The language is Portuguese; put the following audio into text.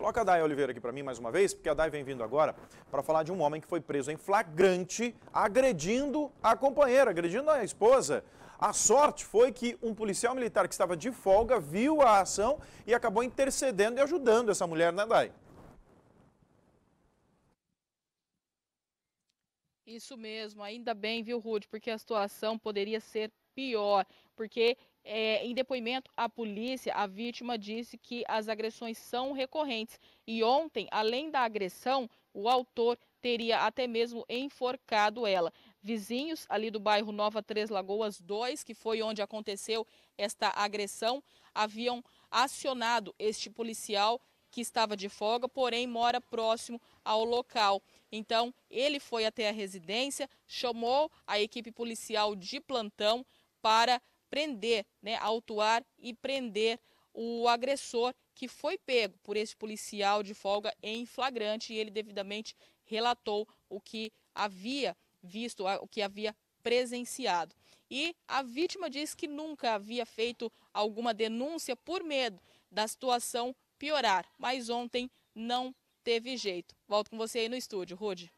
Coloca a Dai Oliveira aqui para mim mais uma vez, porque a Dai vem vindo agora para falar de um homem que foi preso em flagrante agredindo a companheira, agredindo a esposa. A sorte foi que um policial militar que estava de folga viu a ação e acabou intercedendo e ajudando essa mulher, né, Dai? Isso mesmo, ainda bem, viu, Rude, porque a situação poderia ser pior, porque é, em depoimento à polícia, a vítima disse que as agressões são recorrentes. E ontem, além da agressão, o autor teria até mesmo enforcado ela. Vizinhos ali do bairro Nova Três Lagoas 2, que foi onde aconteceu esta agressão, haviam acionado este policial que estava de folga, porém mora próximo ao local. Então, ele foi até a residência, chamou a equipe policial de plantão, para prender, né, autuar e prender o agressor que foi pego por esse policial de folga em flagrante e ele devidamente relatou o que havia visto, o que havia presenciado. E a vítima diz que nunca havia feito alguma denúncia por medo da situação piorar, mas ontem não teve jeito. Volto com você aí no estúdio, Rude.